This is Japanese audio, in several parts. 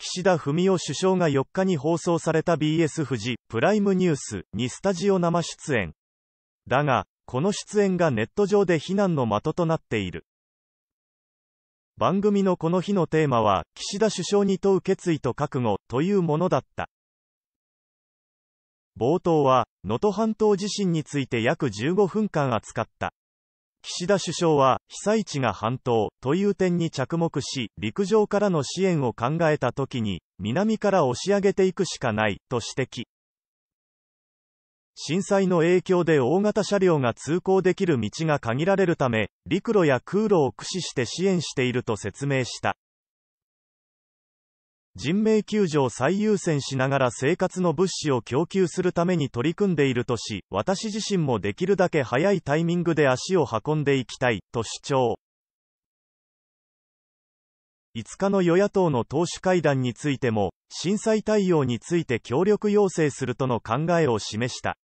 岸田文雄首相が4日に放送された BS 富士プライムニュースにスタジオ生出演。だが、この出演がネット上で非難の的となっている。番組のこの日のテーマは、岸田首相に問う決意と覚悟というものだった。冒頭は、能登半島地震について約15分間扱った。岸田首相は、被災地が半島という点に着目し、陸上からの支援を考えたときに、南から押し上げていくしかない、と指摘。震災の影響で大型車両が通行できる道が限られるため、陸路や空路を駆使して支援していると説明した。人命救助を最優先しながら生活の物資を供給するために取り組んでいるとし、私自身もできるだけ早いタイミングで足を運んでいきたい、と主張。5日の与野党の党首会談についても、震災対応について協力要請するとの考えを示した。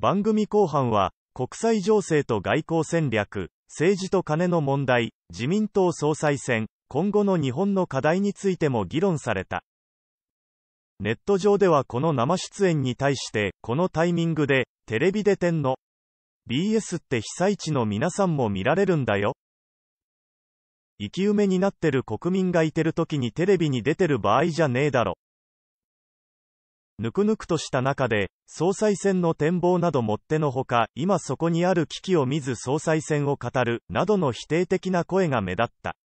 番組後半は、国際情勢と外交戦略、政治と金の問題、自民党総裁選、今後の日本の課題についても議論された。ネット上ではこの生出演に対して、このタイミングで、テレビでんの BS って被災地の皆さんも見られるんだよ。生き埋めになってる国民がいてる時にテレビに出てる場合じゃねえだろ。ぬくぬくとした中で、総裁選の展望などもってのほか、今そこにある危機を見ず総裁選を語る、などの否定的な声が目立った。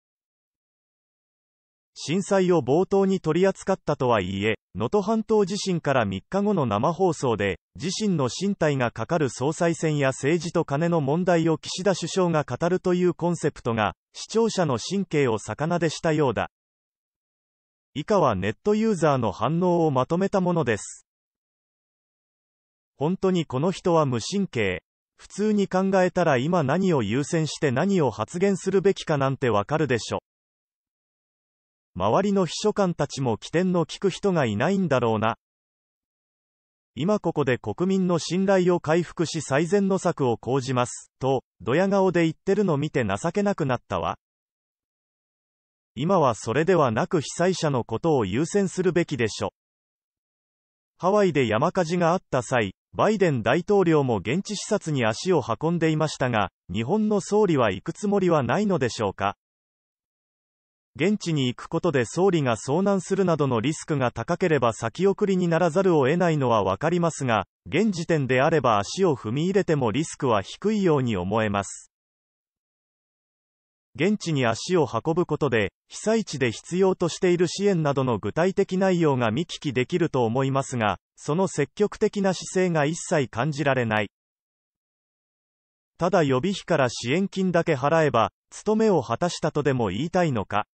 震災を冒頭に取り扱ったとはいえ、能登半島地震から3日後の生放送で、自身の身体がかかる総裁選や政治と金の問題を岸田首相が語るというコンセプトが、視聴者の神経を逆なでしたようだ。以下はネットユーザーの反応をまとめたものです。本当にこの人は無神経。普通に考えたら今何を優先して何を発言するべきかなんてわかるでしょ。周りの秘書官たちも起点の利く人がいないんだろうな。今ここで国民の信頼を回復し最善の策を講じます、と、ドヤ顔で言ってるの見て情けなくなったわ。今はそれではなく被災者のことを優先するべきでしょ。ハワイで山火事があった際、バイデン大統領も現地視察に足を運んでいましたが、日本の総理は行くつもりはないのでしょうか。現地に行くことで総理が遭難するなどのリスクが高ければ先送りにならざるを得ないのはわかりますが、現時点であれば足を踏み入れてもリスクは低いように思えます。現地に足を運ぶことで、被災地で必要としている支援などの具体的内容が見聞きできると思いますが、その積極的な姿勢が一切感じられない。ただ予備費から支援金だけ払えば、務めを果たしたとでも言いたいのか。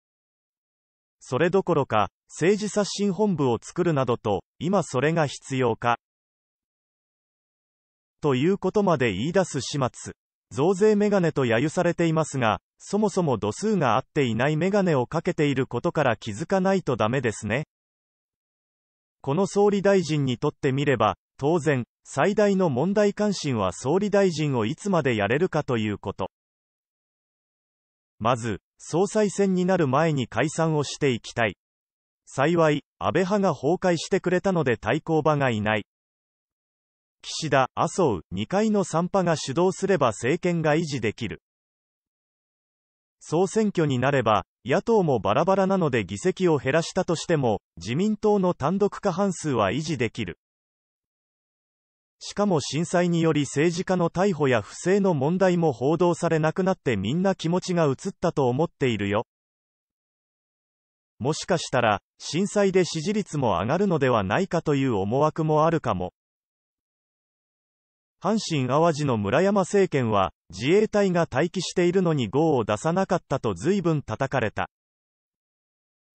それどころか、政治刷新本部を作るなどと、今それが必要か。ということまで言い出す始末。増税メガネと揶揄されていますが、そもそも度数が合っていないメガネをかけていることから気づかないとダメですね。この総理大臣にとってみれば、当然、最大の問題関心は総理大臣をいつまでやれるかということ。まず、総裁選になる前に解散をしていきたい。幸い、安倍派が崩壊してくれたので対抗馬がいない。岸田、麻生、2階の3派が主導すれば政権が維持できる。総選挙になれば、野党もバラバラなので議席を減らしたとしても、自民党の単独過半数は維持できる。しかも震災により政治家の逮捕や不正の問題も報道されなくなってみんな気持ちが移ったと思っているよ。もしかしたら、震災で支持率も上がるのではないかという思惑もあるかも。阪神・淡路の村山政権は、自衛隊が待機しているのに号を出さなかったと随分叩かれた。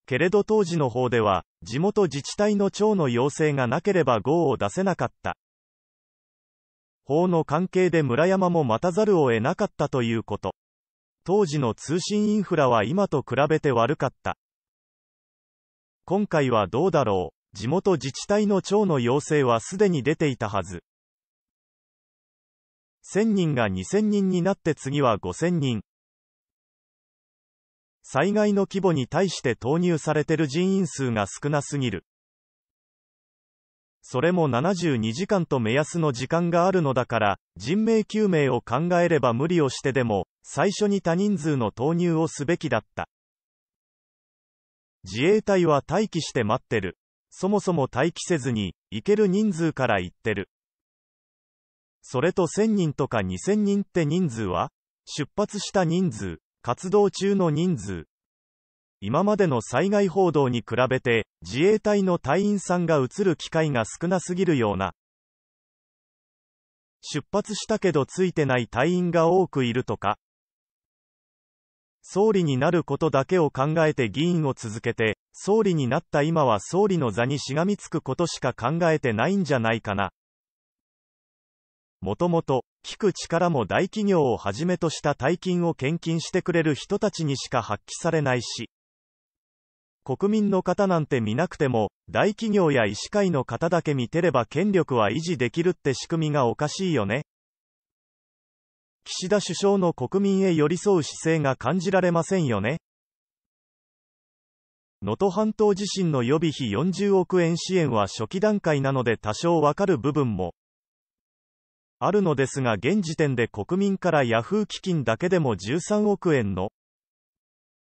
けれど当時の方では、地元自治体の長の要請がなければ号を出せなかった。法の関係で村山も待たざるを得なかったということ。当時の通信インフラは今と比べて悪かった。今回はどうだろう。地元自治体の長の要請はすでに出ていたはず。1000人が2000人になって次は5000人。災害の規模に対して投入されてる人員数が少なすぎる。それも72時間と目安の時間があるのだから、人命救命を考えれば無理をしてでも、最初に多人数の投入をすべきだった。自衛隊は待機して待ってる。そもそも待機せずに、行ける人数から行ってる。それと1000人とか2000人って人数は出発した人数、活動中の人数、今までの災害報道に比べて、自衛隊の隊員さんが映る機会が少なすぎるような、出発したけどついてない隊員が多くいるとか、総理になることだけを考えて議員を続けて、総理になった今は総理の座にしがみつくことしか考えてないんじゃないかな。もともと、聞く力も大企業をはじめとした大金を献金してくれる人たちにしか発揮されないし、国民の方なんて見なくても、大企業や医師会の方だけ見てれば権力は維持できるって仕組みがおかしいよね。岸田首相の国民へ寄り添う姿勢が感じられませんよね。能登半島地震の予備費40億円支援は初期段階なので多少わかる部分もあるのですが現時点で国民からヤフー基金だけでも13億円の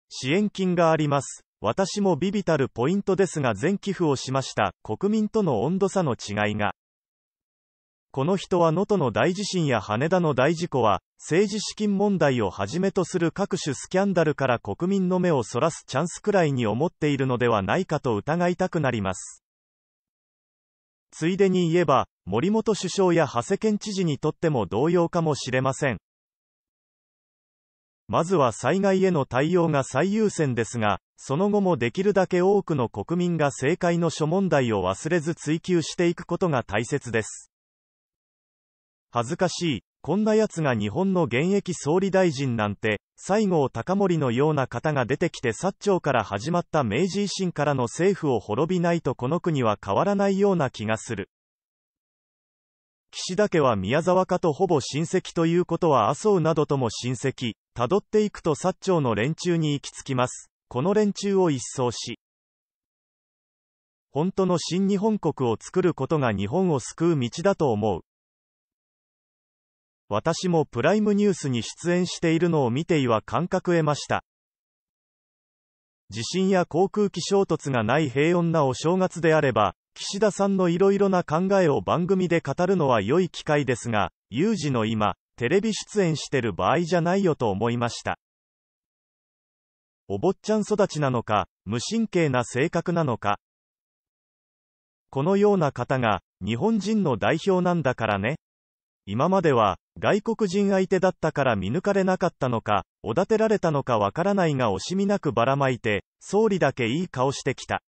支援金があります。私もビビたるポイントですが全寄付をしました。国民との温度差の違いが。この人は能登の大地震や羽田の大事故は、政治資金問題をはじめとする各種スキャンダルから国民の目をそらすチャンスくらいに思っているのではないかと疑いたくなります。ついでに言えば、森本首相や長谷県知事にとっても同様かもしれません。まずは災害への対応が最優先ですが、その後もできるだけ多くの国民が政界の諸問題を忘れず追求していくことが大切です。恥ずかしい、こんな奴が日本の現役総理大臣なんて、西郷隆盛のような方が出てきて薩長から始まった明治維新からの政府を滅びないとこの国は変わらないような気がする。岸田家は宮沢家とほぼ親戚ということは麻生などとも親戚、辿っていくと薩長の連中に行き着きます。この連中を一掃し、本当の新日本国を作ることが日本を救う道だと思う。私もプライムニュースに出演しているのを見ていは感覚得ました。地震や航空機衝突がない平穏なお正月であれば、岸田さんのいろいろな考えを番組で語るのは良い機会ですが、有事の今、テレビ出演してる場合じゃないよと思いました。お坊ちゃん育ちなのか、無神経な性格なのか。このような方が、日本人の代表なんだからね。今までは、外国人相手だったから見抜かれなかったのか、おだてられたのかわからないが惜しみなくばらまいて、総理だけいい顔してきた。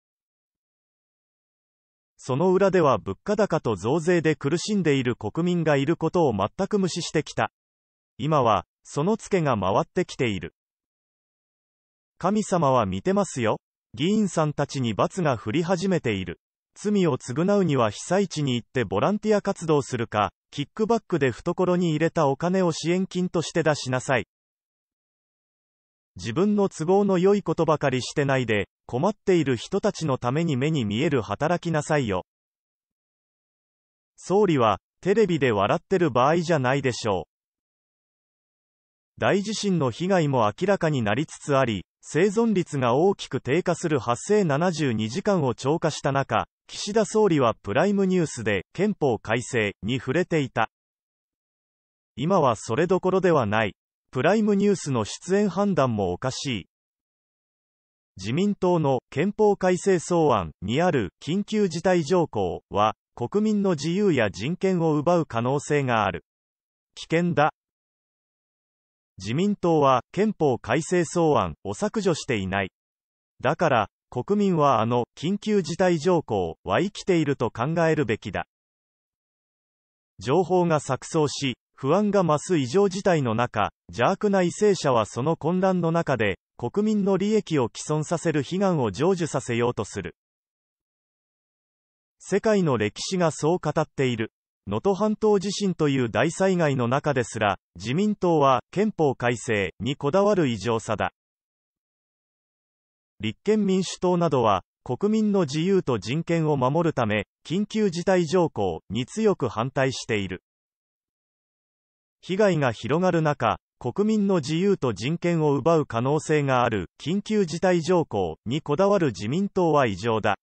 その裏では物価高と増税で苦しんでいる国民がいることを全く無視してきた。今は、そのツケが回ってきている。神様は見てますよ。議員さんたちに罰が降り始めている。罪を償うには被災地に行ってボランティア活動するか、キックバックで懐に入れたお金を支援金として出しなさい。自分の都合の良いことばかりしてないで、困っている人たちのために目に見える働きなさいよ。総理は、テレビで笑ってる場合じゃないでしょう。大地震の被害も明らかになりつつあり、生存率が大きく低下する発生72時間を超過した中、岸田総理はプライムニュースで憲法改正に触れていた。今はそれどころではない。プライムニュースの出演判断もおかしい。自民党の憲法改正草案にある緊急事態条項は、国民の自由や人権を奪う可能性がある。危険だ。自民党は憲法改正草案を削除していない。だから、国民はあの緊急事態条項は生きていると考えるべきだ。情報が錯綜し、不安が増す異常事態の中、邪悪な為政者はその混乱の中で、国民の利益を毀損させる悲願を成就させようとする。世界の歴史がそう語っている。能登半島地震という大災害の中ですら、自民党は憲法改正にこだわる異常さだ。立憲民主党などは、国民の自由と人権を守るため、緊急事態条項に強く反対している。被害が広がる中、国民の自由と人権を奪う可能性がある緊急事態条項にこだわる自民党は異常だ。